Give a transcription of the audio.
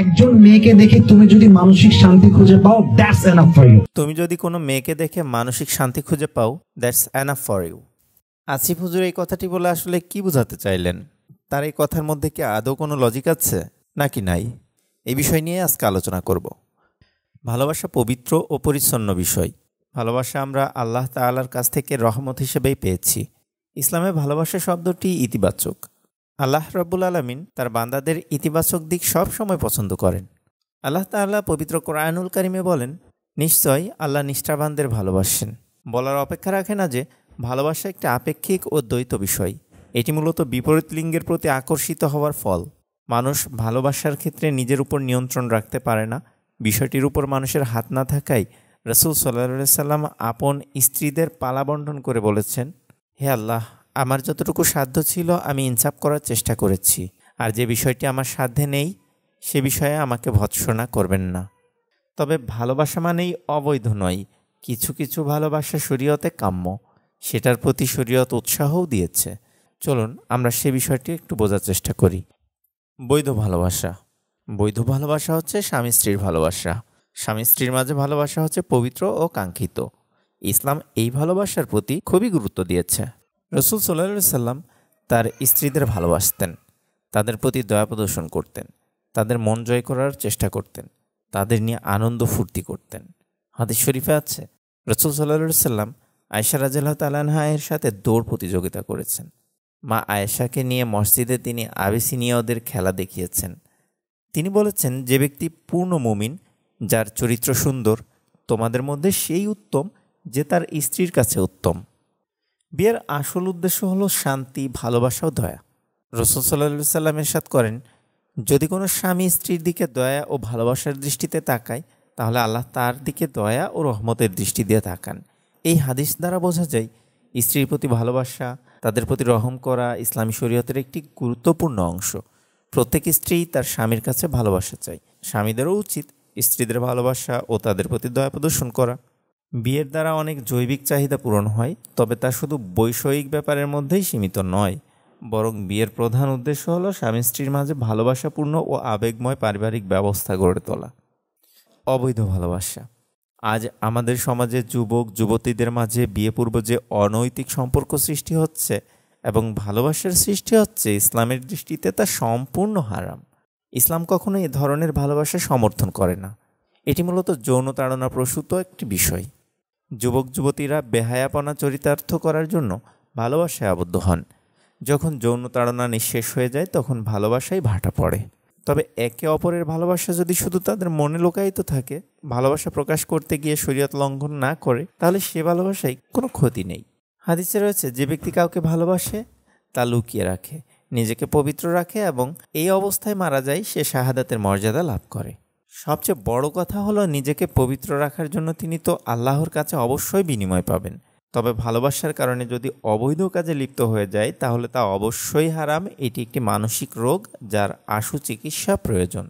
একজন মেয়েকে দেখে তুমি যদি মানসিক শান্তি খুঁজে পাও দ্যাটস এনাফ ফর ইউ তুমি যদি কোনো মেয়েকে দেখে মানসিক শান্তি খুঁজে পাও that's enough for you Asif হুজুর এই কথাটি বলে আসলে কি বোঝাতে চাইলেন তার এই কথার মধ্যে কি আদৌ কোনো লজিক আছে নাকি নাই এই বিষয় নিয়ে আজকে আলোচনা করব ভালোবাসা পবিত্র ও পরিচ্ছন্ন বিষয় ভালোবাসা আমরা আল্লাহ তাআলার কাছ থেকে রহমত হিসেবেই পেয়েছি ইসলামে ভালোবাসা শব্দটি ইতিবাচক আল্লাহ রাব্বুল আলমিন তার বান্দাদের ইতিবাচক দিক সব সময় পছন্দ করেন আল্লাহ তাল্লাহ পবিত্র কোরআনুল কারিমে বলেন নিশ্চয় আল্লাহ নিষ্ঠাবানদের ভালোবাসেন বলার অপেক্ষা রাখে না যে ভালোবাসা একটি আপেক্ষিক ও দ্বৈত বিষয় এটি মূলত বিপরীত লিঙ্গের প্রতি আকর্ষিত হওয়ার ফল মানুষ ভালোবাসার ক্ষেত্রে নিজের উপর নিয়ন্ত্রণ রাখতে পারে না বিষয়টির উপর মানুষের হাত না থাকায় রসুল সাল্লা সাল্লাম আপন স্ত্রীদের বন্টন করে বলেছেন হে আল্লাহ আমার যতটুকু সাধ্য ছিল আমি ইনসাফ করার চেষ্টা করেছি আর যে বিষয়টি আমার সাধ্যে নেই সে বিষয়ে আমাকে ভৎসনা করবেন না তবে ভালোবাসা মানেই অবৈধ নয় কিছু কিছু ভালোবাসা শরীয়তে কাম্য সেটার প্রতি শরীয়ত উৎসাহও দিয়েছে চলুন আমরা সে বিষয়টি একটু বোঝার চেষ্টা করি বৈধ ভালোবাসা বৈধ ভালোবাসা হচ্ছে স্বামী স্ত্রীর ভালোবাসা স্বামী স্ত্রীর মাঝে ভালোবাসা হচ্ছে পবিত্র ও কাঙ্ক্ষিত ইসলাম এই ভালোবাসার প্রতি খুবই গুরুত্ব দিয়েছে রসুল সাল্লা সাল্লাম তার স্ত্রীদের ভালোবাসতেন তাদের প্রতি দয়া প্রদর্শন করতেন তাদের মন জয় করার চেষ্টা করতেন তাদের নিয়ে আনন্দ ফুর্তি করতেন হাদিস শরীফে আছে রসুল সাল্লা সাল্লাম আয়সা রাজিল্লাহ তালানহা এর সাথে দৌড় প্রতিযোগিতা করেছেন মা আয়েশাকে নিয়ে মসজিদে তিনি আবিসিনিয়াদের খেলা দেখিয়েছেন তিনি বলেছেন যে ব্যক্তি পূর্ণ মুমিন যার চরিত্র সুন্দর তোমাদের মধ্যে সেই উত্তম যে তার স্ত্রীর কাছে উত্তম বিয়ের আসল উদ্দেশ্য হলো শান্তি ভালোবাসা ও দয়া রসুল সাল্লা সাল্লাম করেন যদি কোনো স্বামী স্ত্রীর দিকে দয়া ও ভালোবাসার দৃষ্টিতে তাকায় তাহলে আল্লাহ তার দিকে দয়া ও রহমতের দৃষ্টি দিয়ে তাকান এই হাদিস দ্বারা বোঝা যায় স্ত্রীর প্রতি ভালোবাসা তাদের প্রতি রহম করা ইসলামী শরীয়তের একটি গুরুত্বপূর্ণ অংশ প্রত্যেক স্ত্রী তার স্বামীর কাছে ভালোবাসা চায় স্বামীদেরও উচিত স্ত্রীদের ভালোবাসা ও তাদের প্রতি দয়া প্রদর্শন করা বিয়ের দ্বারা অনেক জৈবিক চাহিদা পূরণ হয় তবে তা শুধু বৈষয়িক ব্যাপারের মধ্যেই সীমিত নয় বরং বিয়ের প্রধান উদ্দেশ্য হলো স্বামী স্ত্রীর মাঝে ভালোবাসাপূর্ণ ও আবেগময় পারিবারিক ব্যবস্থা গড়ে তোলা অবৈধ ভালোবাসা আজ আমাদের সমাজে যুবক যুবতীদের মাঝে বিয়ে পূর্ব যে অনৈতিক সম্পর্ক সৃষ্টি হচ্ছে এবং ভালোবাসার সৃষ্টি হচ্ছে ইসলামের দৃষ্টিতে তা সম্পূর্ণ হারাম ইসলাম কখনো এ ধরনের ভালোবাসা সমর্থন করে না এটি মূলত যৌন তাড়না প্রসূত একটি বিষয় যুবক যুবতীরা বেহায়াপনা চরিতার্থ করার জন্য ভালোবাসায় আবদ্ধ হন যখন যৌন তাড়না নিঃশেষ হয়ে যায় তখন ভালোবাসাই ভাটা পড়ে তবে একে অপরের ভালোবাসা যদি শুধু তাদের মনে লোকায়িত থাকে ভালোবাসা প্রকাশ করতে গিয়ে শরীয়ত লঙ্ঘন না করে তাহলে সে ভালোবাসায় কোনো ক্ষতি নেই হাদিসে রয়েছে যে ব্যক্তি কাউকে ভালোবাসে তা লুকিয়ে রাখে নিজেকে পবিত্র রাখে এবং এই অবস্থায় মারা যায় সে শাহাদাতের মর্যাদা লাভ করে সবচেয়ে বড় কথা হলো নিজেকে পবিত্র রাখার জন্য তিনি তো আল্লাহর কাছে অবশ্যই বিনিময় পাবেন তবে ভালোবাসার কারণে যদি অবৈধ কাজে লিপ্ত হয়ে যায় তাহলে তা অবশ্যই হারাম এটি একটি মানসিক রোগ যার আশু চিকিৎসা প্রয়োজন